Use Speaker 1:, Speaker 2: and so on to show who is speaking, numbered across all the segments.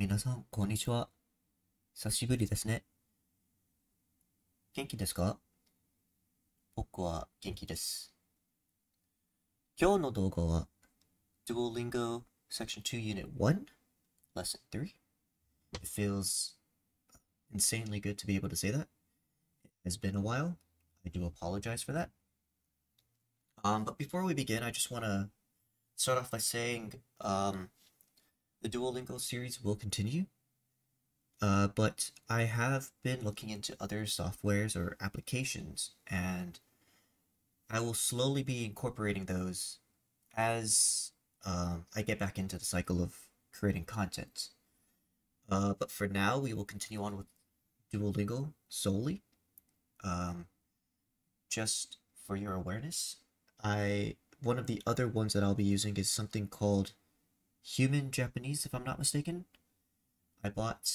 Speaker 1: 皆さん、こんにちは。久しぶりですね。元気ですか僕は元気です。今日の動画は、Duolingo Section 2 Unit 1, Lesson 3. It feels insanely good to be able to say that. It has been a while. I do apologize for that. Um, but before we begin, I just want to start off by saying um, the Duolingo series will continue. Uh, but I have been looking into other softwares or applications, and I will slowly be incorporating those as uh, I get back into the cycle of creating content. Uh, but for now, we will continue on with Duolingo solely. Um, just for your awareness, I one of the other ones that I'll be using is something called human Japanese, if I'm not mistaken. I bought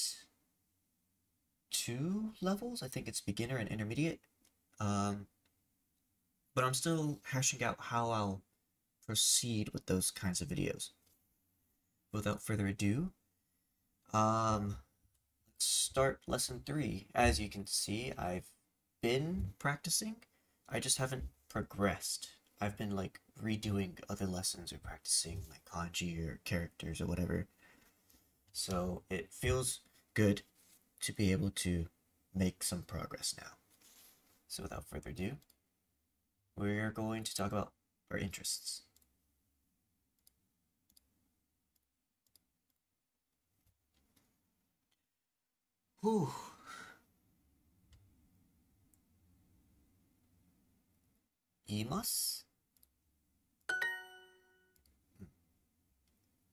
Speaker 1: two levels. I think it's beginner and intermediate. Um, but I'm still hashing out how I'll proceed with those kinds of videos. Without further ado, um, let's start lesson three. As you can see, I've been practicing. I just haven't progressed. I've been like redoing other lessons or practicing like kanji or characters or whatever. So it feels good to be able to make some progress now. So without further ado, we're going to talk about our interests. Whew. います。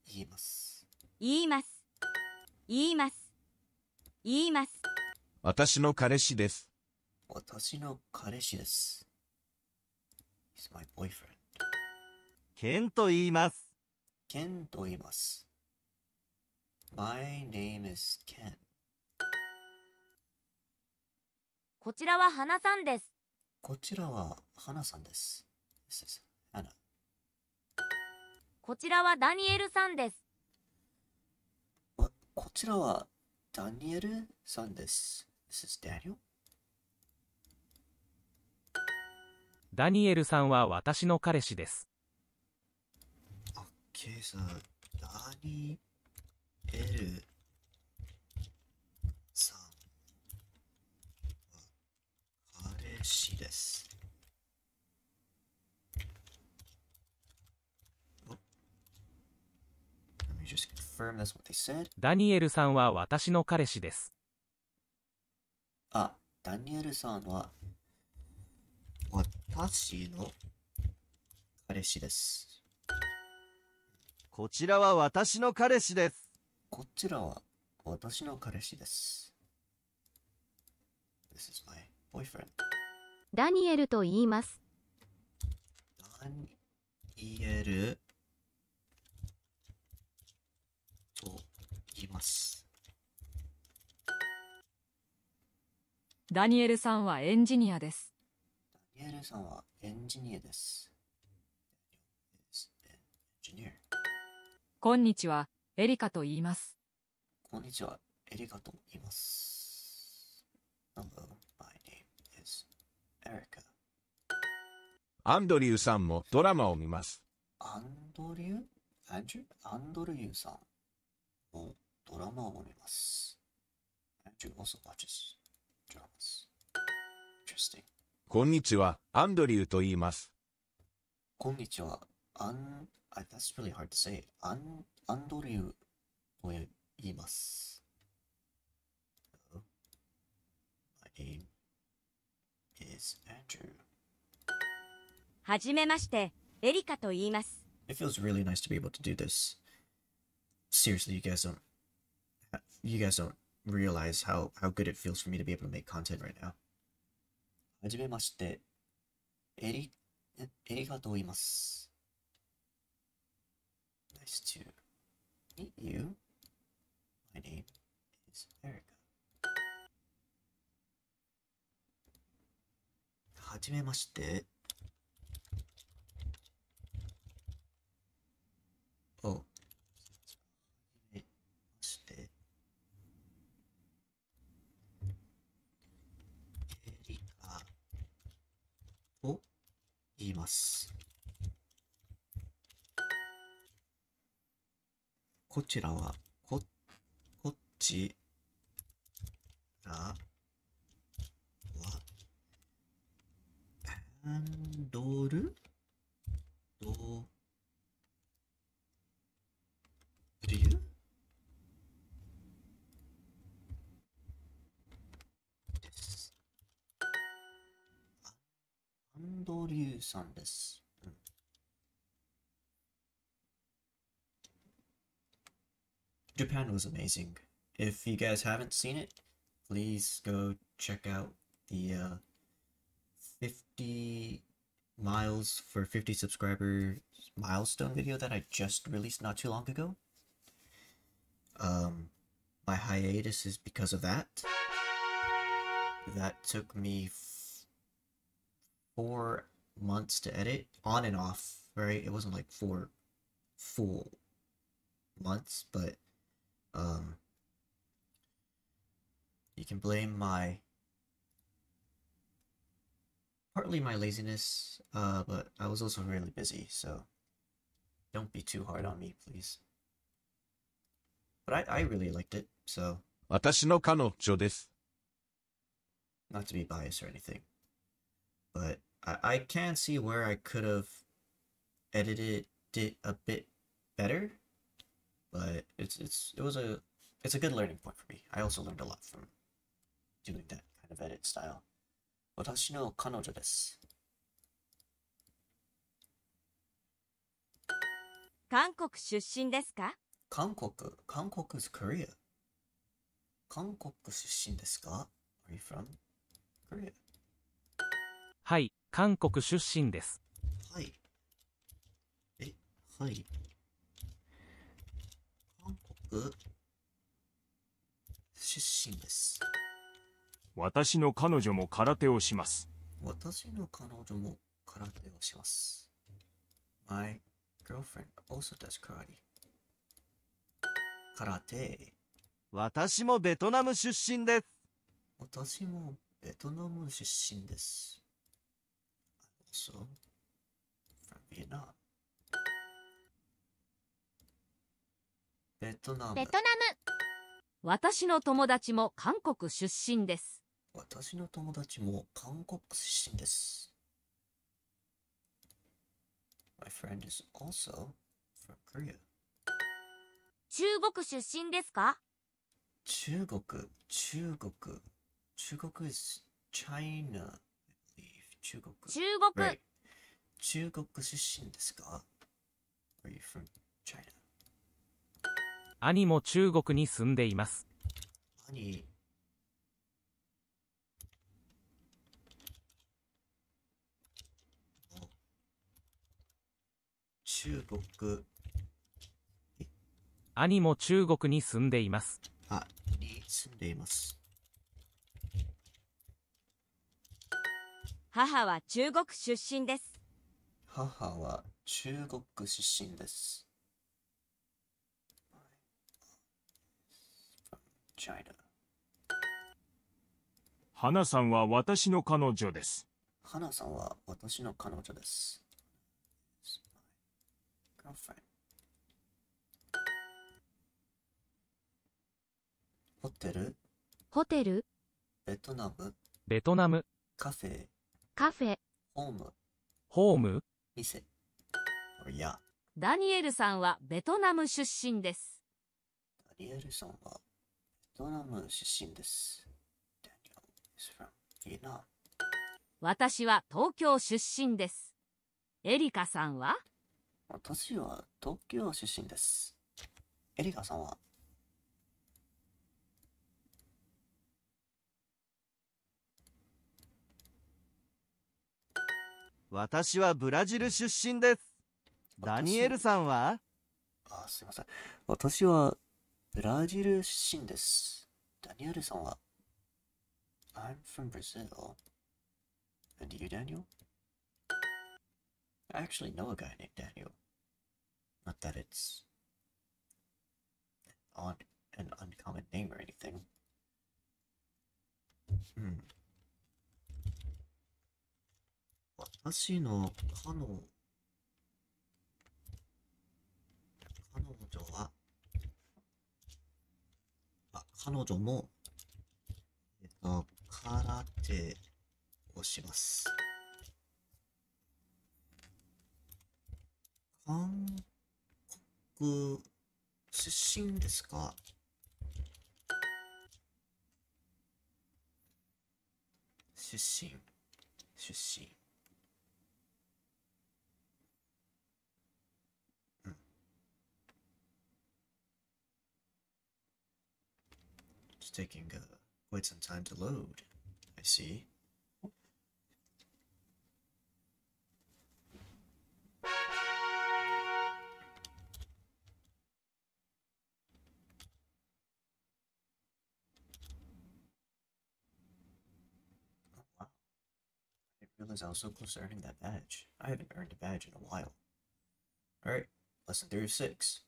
Speaker 1: 言います。
Speaker 2: 言います。言います。言います。
Speaker 3: 私の彼氏です。
Speaker 1: 私の彼氏です。He's my boyfriend. ケンと言います。ケンと言います。My name is Ken.
Speaker 4: こちらは花さんです。
Speaker 1: こちらは花さんです。
Speaker 4: こちらはダニエルさんです。
Speaker 1: こちらはダニエルさんです。
Speaker 5: ダニエルさんは私の彼氏です。
Speaker 1: さダニエル嬉しいです。
Speaker 5: ダニエルさんは私の彼氏です。あ、
Speaker 1: ダニエルさんは私の彼氏です。こちらは私の彼氏です。こちらは私の彼氏です。This is my boyfriend.
Speaker 6: ダニエルと言います。
Speaker 1: ダニエルと言い
Speaker 7: ます。ダニエルさんはエンジニアです。ダニエルさ
Speaker 1: んはエンジニアです。
Speaker 7: こんにちは、エリカと言います。
Speaker 1: こんにちは、エリカと言います。なんだろう
Speaker 3: アンドリューさんもドラマを見ます。
Speaker 1: アンドリューアンドリューさんもドラマを見ます。
Speaker 3: こんにちは、アンドリューと言います。
Speaker 1: こんにちは、アン、that's really hard to say. アン、アンドリューと言います。My name is Andrew.
Speaker 2: はじめまして、エリカと言います。It
Speaker 1: feels really nice to be able to do this. Seriously, you guys don't, you guys don't realize how, how good it feels for me to be able to make content right now. はじめまして、エリ、エリカと言います。Nice to meet you. My name is Erica. はじめまして。言います。こちらは、こ、こちらは、ハンドル on this mm. Japan was amazing. If you guys haven't seen it, please go check out the uh, 50 miles for 50 subscribers milestone video that I just released not too long ago. Um, my hiatus is because of that. That took me four months to edit on and off, right? It wasn't like four full months, but um, you can blame my partly my laziness, uh, but I was also really busy, so don't be too hard on me, please. But I, I really liked it, so.
Speaker 3: Not to
Speaker 1: be biased or anything, but I, I can see where I could have edited it a bit better, but it's it's it was a it's a good learning point for me. I also learned a lot from doing that kind of edit style. 私の彼女です。
Speaker 2: 韓国出身ですか
Speaker 1: 韓国、韓国 is Korea. 韓国出身ですか Are you from Korea?
Speaker 5: はい、韓国出身です。はい。え、はい。韓国出身です。私の彼女も空手
Speaker 1: をします。私の彼女も空手をします。My girlfriend also does karate. 空手。私もベトナム出身です。私もベトナム出身です。So, from Vietnam. ベトナム。
Speaker 8: 私の友達も韓国出身です。私の友達も
Speaker 1: 韓国出身です。My friend is also from Korea.
Speaker 4: 中国出身ですか
Speaker 1: 中国、中国、中国 is China.
Speaker 5: 中国。中国。Right. 中国出身ですか Are you from China? 兄も中国に住んでいます。兄。中国。兄も中国に住んでいます。あ、に住んでいます。
Speaker 2: 母は中国出身です。
Speaker 1: 母は中国出身です。c h 花さんは私の彼女です。花さんは私の彼女です。
Speaker 5: ホテルホテルベトナムベトナムカフェ
Speaker 6: カフェホ
Speaker 5: ームホーム
Speaker 1: 店いや
Speaker 8: ダニエルさんはベトナム出身です
Speaker 1: ダニエルさんはベトナム出身です
Speaker 8: 私は東京出身ですエリカさんは
Speaker 1: 私は東京出身ですエリカさんは私はブラジル出身です。ダニエルさんはあ、すいません。私はブラジル出身です。ダニエルさんは I'm from Brazil. And you, Daniel? I actually know a guy named Daniel. Not that it's an, an uncommon name or anything.
Speaker 7: Hmm. 親
Speaker 1: しいのは、かの、彼女は、あ、彼女も、えっと、空手をします。韓国出身ですか出身出身 taking uh, quite some time to load. I see. Oh, wow. I realize I was so close to earning that badge. I haven't earned a badge in a while. Alright, lesson 36.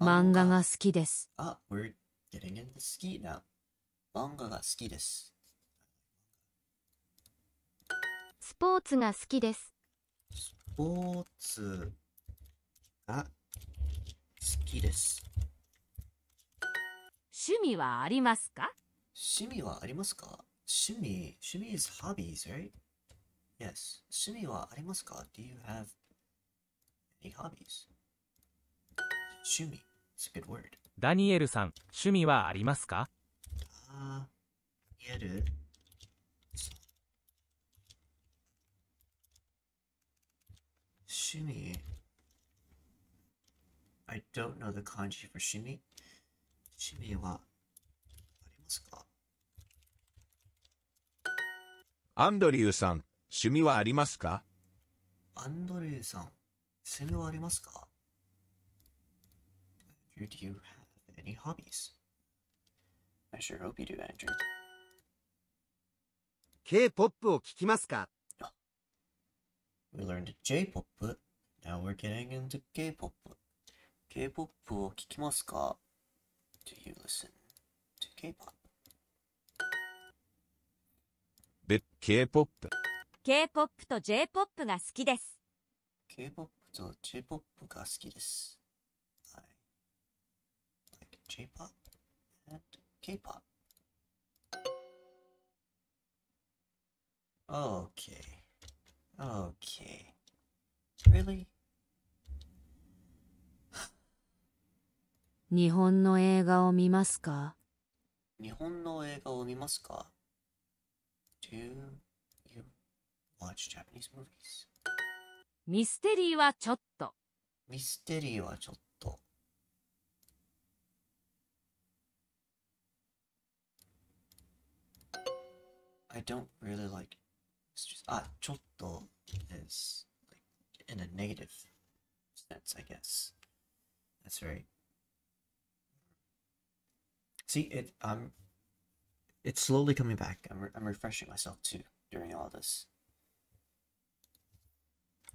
Speaker 8: 漫画が好きです。
Speaker 1: あ、we're getting into ski now. 漫画が好きです。
Speaker 6: スポーツが好きです。
Speaker 1: スポーツが好きです。趣味はありますか趣味はありますか趣味、趣味 is hobbies, right? Yes. 趣味はありますか Do you have any hobbies?
Speaker 5: 趣味 It's a good word. ダニエルさん、趣味はありますかダニエル
Speaker 1: 趣味 I don't know the kanji for 趣味
Speaker 3: 趣はありますかアンドリューさん、趣味はありますか
Speaker 1: アンドリューさん、趣味はありますか
Speaker 3: Do you have
Speaker 1: Any hobbies? I sure hope you do, Andrew. K-pop を聞きますか We learned J-pop. Now we're getting into K-pop. K-pop を聞きますか
Speaker 3: Do you listen to K-pop? K-pop.
Speaker 2: K-pop と J-pop が好きです。
Speaker 1: K-pop と J-pop が好きです。J-pop and K-pop. Okay. Okay. Really?
Speaker 8: 日本の映画を見ますか
Speaker 1: 日本の映画を見ますか ?Do you watch Japanese movies?
Speaker 8: ミステリーは
Speaker 1: ちょっと。ミステリーはちょっと。I don't really like ah chotto is like in a negative sense, I guess. That's right. See it um it's slowly coming back. I'm, re I'm refreshing myself too during all this.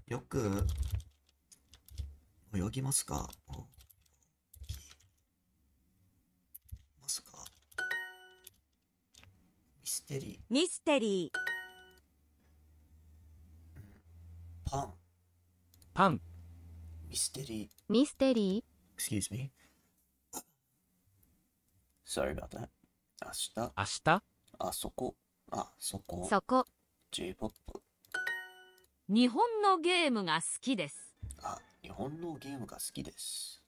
Speaker 1: Yoku. 泳ぎますかテリ
Speaker 2: ーミステリ
Speaker 1: ーパンパンミステリー
Speaker 6: ミステリ
Speaker 1: ー Excuse me Sorry about that 明日明日あそこあそこそこ J-POP
Speaker 8: 日本のゲームが好きです
Speaker 1: あ日本のゲームが好きです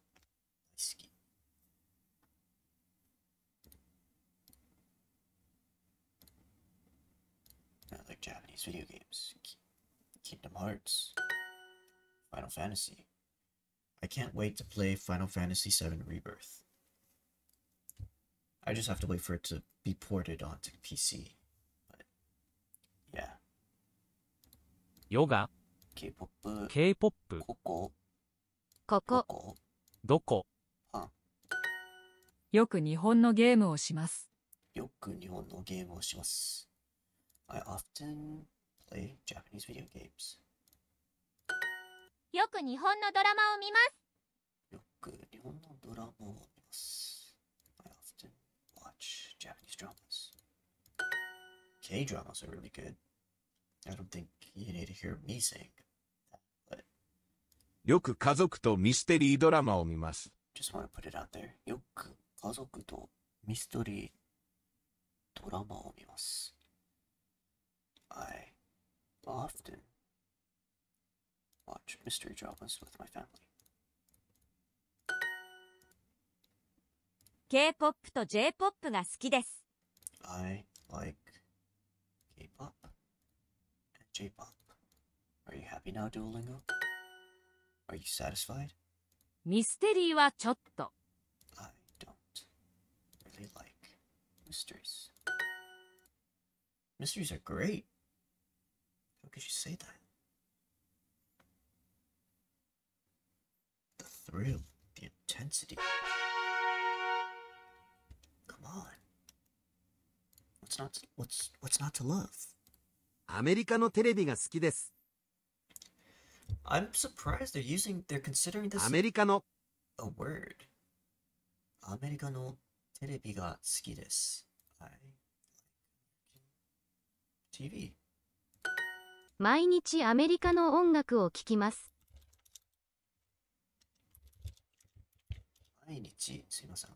Speaker 1: Japanese video games. Kingdom Hearts. Final Fantasy. I can't wait to play Final Fantasy VII Rebirth. I just have to wait for it to be ported onto PC. But,
Speaker 5: yeah. Yoga. K-POP. K-POP. ここ。
Speaker 7: ここ。どこ。よく日本のゲームをします。
Speaker 1: よく日本のゲームをします。I often play Japanese video games.
Speaker 7: よ
Speaker 4: く日本のドラマを見ま
Speaker 1: す。よく日本のドラマを見ます。I often watch Japanese dramas. K dramas are really good.
Speaker 3: I don't think you need to hear me saying that, but. よく家族とミステリードラマを見ます。Just want to put it out there. よく家族とミステリードラマを見ます。
Speaker 1: I often watch mystery dramas with my family.
Speaker 2: K-pop と J-pop が好きです。
Speaker 1: I like K-pop and J-pop. Are you happy now, Duolingo? Are you satisfied?
Speaker 8: Mystery I do don't
Speaker 1: really like mysteries. Mysteries are great could you say that? The thrill, the intensity. Come on. What's not to, what's what's not to love? i am surprised they're using they're considering this アメリカの a word. アメリカのテレビが好きです。I like TV.
Speaker 6: 毎日アメリカの音楽を聴きます。
Speaker 1: 毎日、すいません。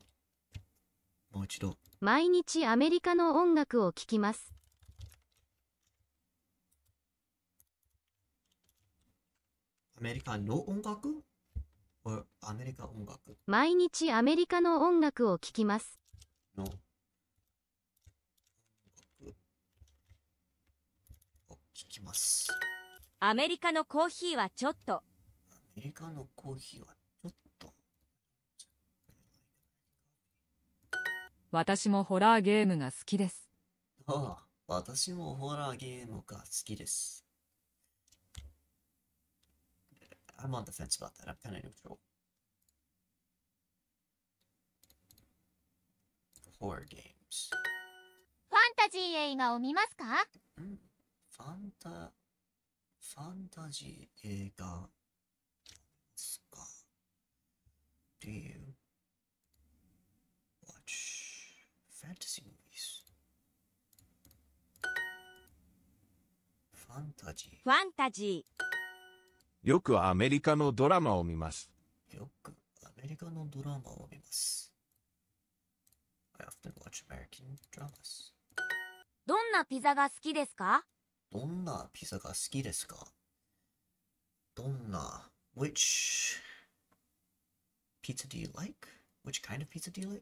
Speaker 1: もう一度。
Speaker 6: 毎日アメリカの音楽を聴きます。
Speaker 1: アメリカの音楽アメリカ音楽
Speaker 6: 毎日アメリカの音楽を聴
Speaker 2: きます。
Speaker 1: No. 聞きます。
Speaker 2: アメリカのコーヒーはちょっと。ア
Speaker 1: メリカのコーヒーはち
Speaker 7: ょっと。私もホラーゲームが好きです。
Speaker 1: ああ、私もホラーゲームが好きです。I'm on the fence about that. I'm kind of neutral. Horror games.
Speaker 4: ファンタジー映画を見ますか、
Speaker 1: うんファンタ、ファンタジー映画、すか。Do you watch fantasy movies?
Speaker 3: ファンタジ
Speaker 2: ファンタジ
Speaker 3: よくアメリカのドラマを見ます。
Speaker 1: よくアメリカのドラマを見ます。I often watch American dramas. ー。どんな
Speaker 4: ピザが好きですか
Speaker 1: どんなピザが好きですかどんな Which pizza do you like? Which kind of pizza do you like?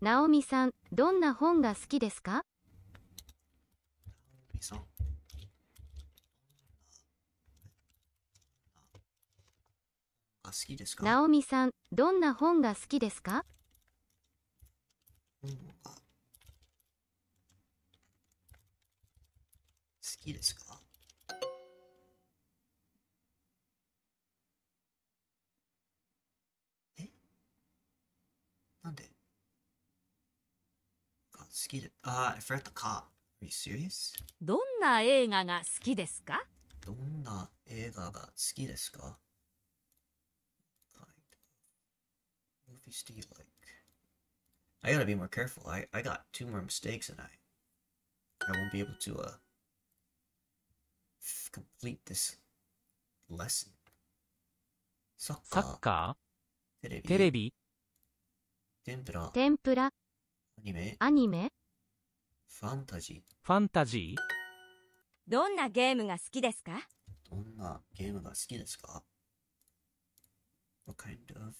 Speaker 6: ナオミさん、どんな本が好きですかナオミさん。好きですか直美さん、どんな本が好きですか好
Speaker 1: きですかえなんで好きで、あ、uh, I f o r ど
Speaker 8: んな映画が好きですか
Speaker 1: どんな映画が好きですか Christy, like... I gotta be more careful. I, I got two more mistakes and I... I won't be able to, uh... Complete this lesson. サッカーサッカーテ
Speaker 5: レビテレビ天ぷら
Speaker 1: 天
Speaker 2: ぷらアニメアニメ
Speaker 5: ファンタジーファンタジー
Speaker 2: どんなゲームが好きですか
Speaker 1: どんなゲームが好きですか What kind of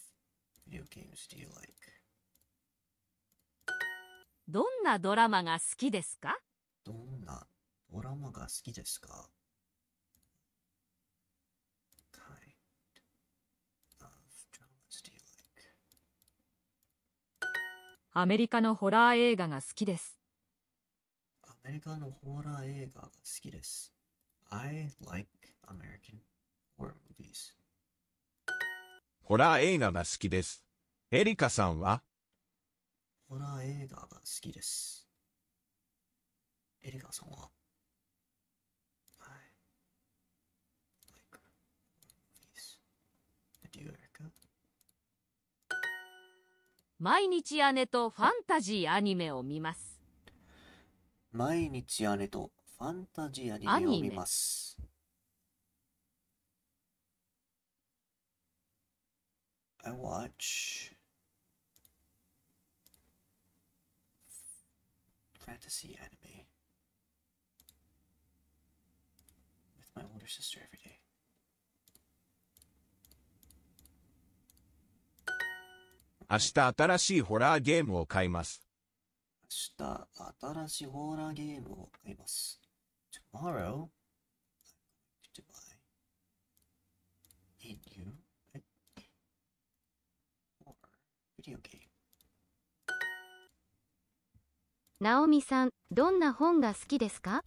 Speaker 8: どんなドラマが好きですか
Speaker 7: アメリカのホラー映画が好きで
Speaker 3: す。ホラー映画が好きです。エリカさんは
Speaker 1: ホラー映画が好きです。エリカさんははい。
Speaker 8: 毎日姉とファンタジーアニメを見ます。
Speaker 1: 毎日姉とファンタジーアニメを見ます。watch. Fantasy anime. With my older sister every day.
Speaker 3: 明日新しいホラーゲームを買います。明日
Speaker 1: 新しいホラーゲームを買います。Tomorrow, I'm going to buy a new video game.
Speaker 6: ナオミさん、どんな本が好きですか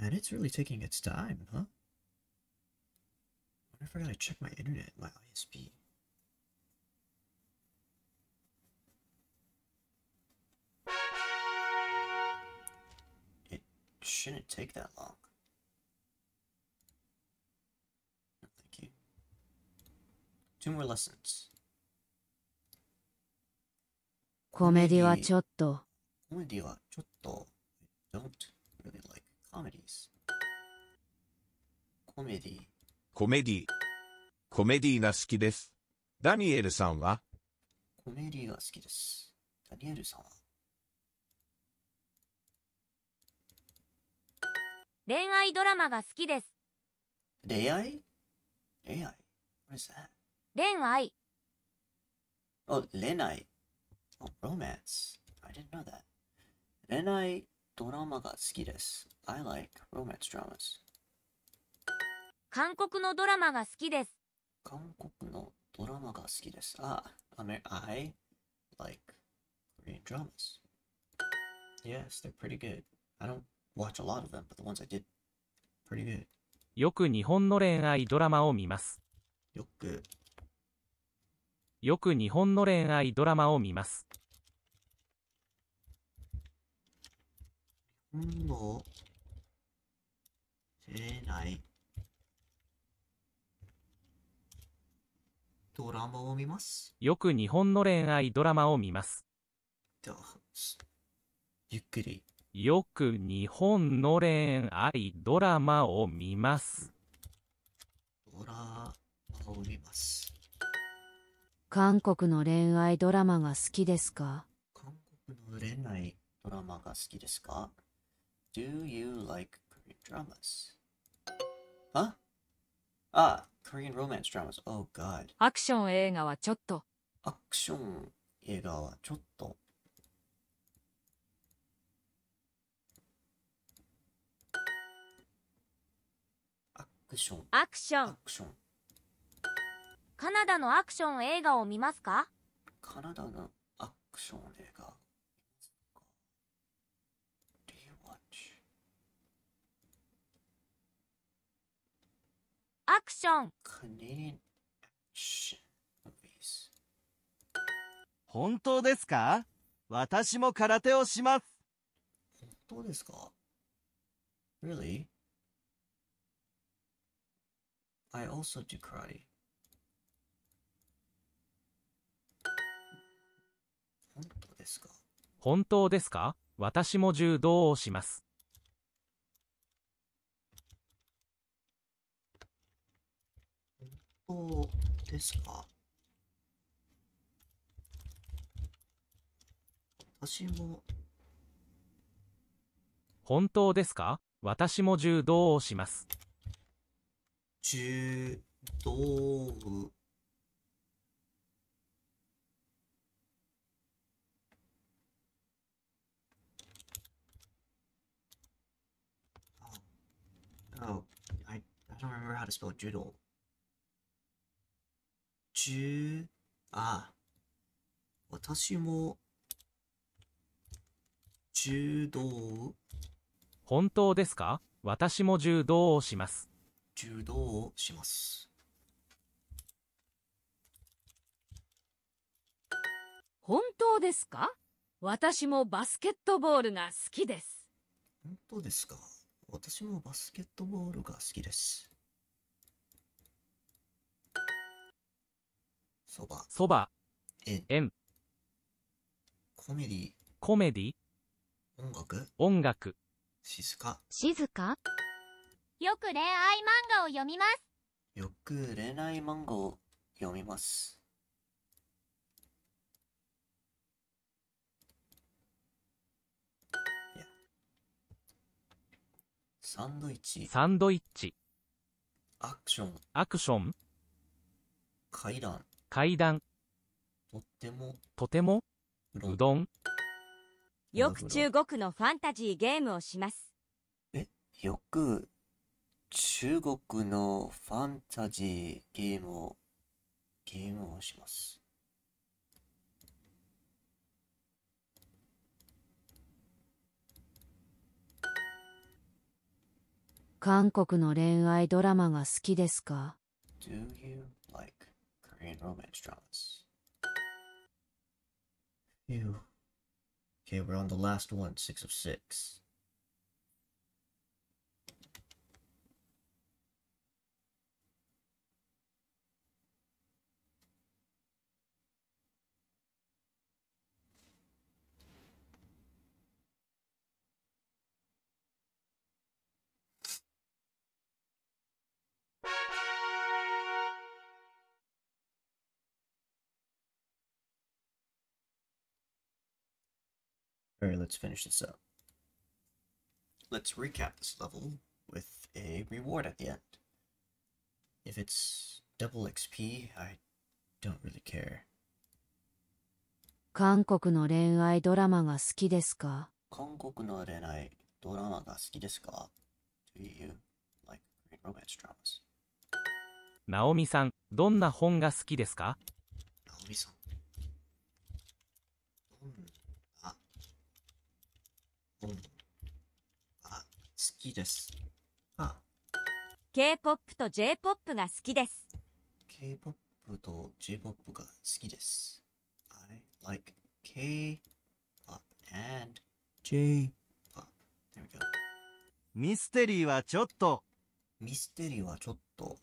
Speaker 1: Man, it's really taking its time, huh? I wonder if I gotta check my internet, my ISP. It shouldn't take that long. No, thank you. Two more lessons.
Speaker 8: コメディはちょっと。
Speaker 1: コメディはちょっと。Don't really like comedies. comedy.
Speaker 3: コメディ。コメディが好きです。ダニエルさんは
Speaker 1: コメディが好きです。ダニエルさんは
Speaker 4: 恋愛ドラマが好きです。
Speaker 1: 恋愛恋愛 What is that? 恋愛。Oh, 恋愛。Oh, romance. I didn't know that. 恋愛ドラマが好きです。I like romance dramas.
Speaker 4: 韓国のドラマが好きです。韓
Speaker 1: 国のドラマが好きです。あ、I, I like Korean dramas. Yes, they're pretty good. I don't
Speaker 5: watch a lot of them, but the ones I did, pretty good. よく日本の恋愛ドラマを見ます。よく。よく日本の恋愛ドラマを見ます。運動せドラマを見ますよく日本の恋愛ドラマを見ますゆっくりよく日本の恋愛ドラマを見ますドラマを見ます
Speaker 8: 韓国の恋愛ドラマが好きですか韓
Speaker 1: 国の恋愛ドラマが好きですか Do you like Korean dramas? Huh? Ah, Korean romance dramas. Oh god.
Speaker 7: アクション映画はちょっと。
Speaker 1: アクション映画はちょっと。アクション。
Speaker 2: アクション。ア
Speaker 1: クション。
Speaker 4: カナダのアクション映画を見ますか
Speaker 1: カナダのアクション映画。アクション本当ですか私も空手をします本当ですか Really? I also do karate. 本当ですか
Speaker 5: 本当ですか私も柔道をします。どうですか私も本当ですか私も柔道をします柔
Speaker 1: 道具柔道十、あ、私
Speaker 5: も、柔道本当ですか私も柔道をします。柔道をします。本
Speaker 8: 当ですか私もバスケットボールが好きです。
Speaker 1: 本当ですか私もバスケットボールが好きです。
Speaker 5: そば。そば。円。円。コメディ。コメディ。音楽。音楽。静か。
Speaker 4: 静か。よく恋愛漫画を読みます。
Speaker 5: よく
Speaker 1: 恋愛漫画を読みます。
Speaker 5: サンドイッチ。サンドイッチ。アクション。アクション。階段。階段とてもとてもうどん
Speaker 2: よく中国のファンタジーゲームをします
Speaker 1: えよく中国のファンタジーゲームをゲームをします
Speaker 8: 韓国の恋愛ドラマが好きですか
Speaker 1: Korean romance dramas. Phew. Okay, we're on the last one, six of six. All right, let's finish this up. Let's recap this level with a reward at the end. If it's double XP, I don't really care.
Speaker 6: 韓
Speaker 8: 国の恋愛ドラマが好きですか
Speaker 1: 韓国の恋愛ドラマが好き
Speaker 5: ですか Do you like Korean romance dramas? ナオミさん、どんな本が好きですかナオミさん、
Speaker 1: あ、好きです。あ。
Speaker 2: K-POP と J-POP が好きです。
Speaker 1: K-POP と J-POP が好きです。I like K-POP and J-POP. There we go. ミステリーはちょっと。ミステリーはちょっと。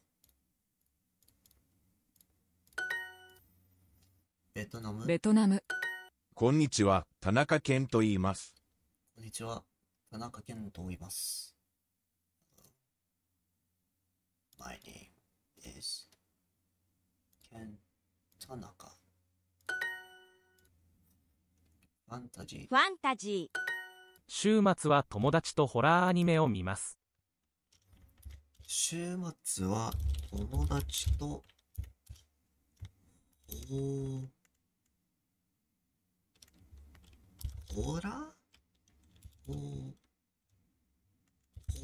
Speaker 1: ベトナム。ベト
Speaker 7: ナム。
Speaker 3: こんにちは、田中健と言います。
Speaker 1: こんにちは。田中健と言います。My name is Ken Tanaka.
Speaker 5: ファンタジー。フ
Speaker 2: ァンタジー。
Speaker 5: 週末は友達とホラーアニメを見ます。週末は友達と
Speaker 1: ホラーお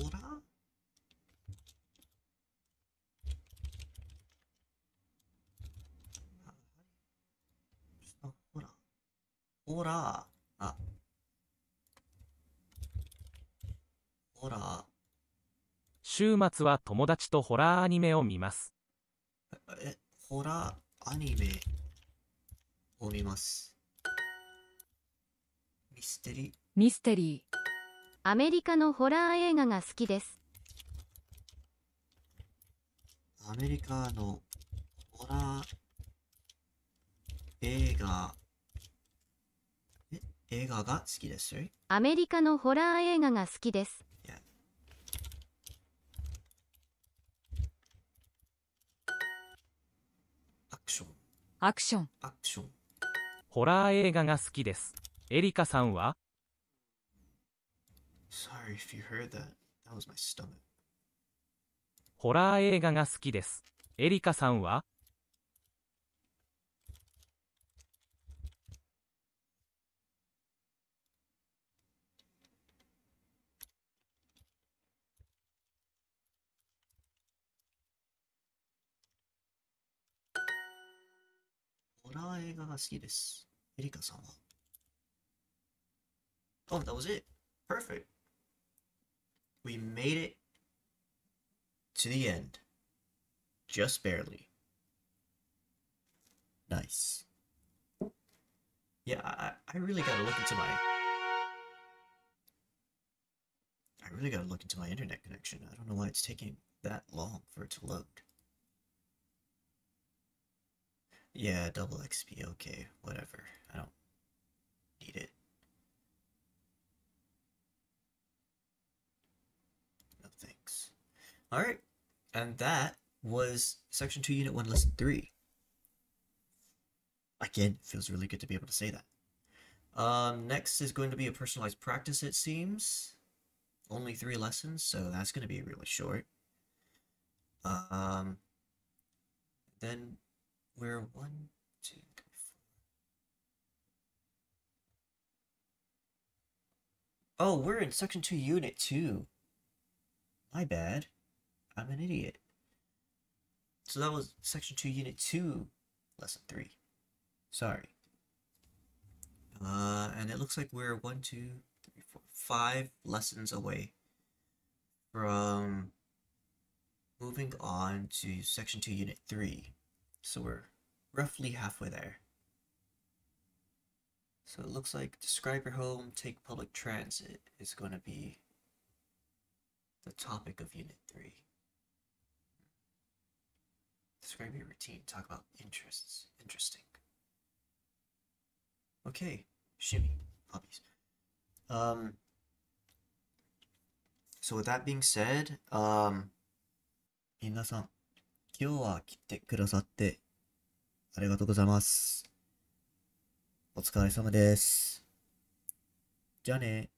Speaker 1: ほら
Speaker 7: あ、ほら。
Speaker 5: ほら。あ。ほら。週末は友達とホラーアニメを見ます。
Speaker 1: え、ホラーアニメ
Speaker 5: を見ます。
Speaker 1: ミステリー。
Speaker 6: ミステリーアメリカのホラー映画が好きです
Speaker 1: アメリカのホラー映画え映画が好きです
Speaker 6: アメリカのホラー映画が好きです
Speaker 7: アクションアクションアク
Speaker 5: ションホラー映画が好きですエリカさんは
Speaker 1: Sorry
Speaker 7: if you heard
Speaker 5: that. That was my stomach. ホラー映画が好きです。エリカさんは
Speaker 1: ホラー映画が好きです。エリカさんは Oh, that was it. Perfect. We made it to the end. Just barely. Nice. Yeah, I, I really gotta look into my... I really gotta look into my internet connection. I don't know why it's taking that long for it to load. Yeah, double XP, okay, whatever. I don't All right. And that was Section 2, Unit 1, Lesson 3. Again, feels really good to be able to say that. Um, next is going to be a personalized practice, it seems. Only three lessons, so that's going to be really short. Um, then we're one, two, three, four. Oh, we're in Section 2, Unit 2. My bad. I'm an idiot. So that was section 2, unit 2, lesson 3. Sorry. Uh, and it looks like we're one, two, three, four, five lessons away from moving on to section 2, unit 3. So we're roughly halfway there. So it looks like describe your home, take public transit is going to be the topic of unit 3. Describe your routine. Talk about interests. Interesting. Okay, shimmy hobbies. Um. So with that being said, um. 皆さん、今日は来てくださってありがとうございます。お疲れ様です。じゃあね。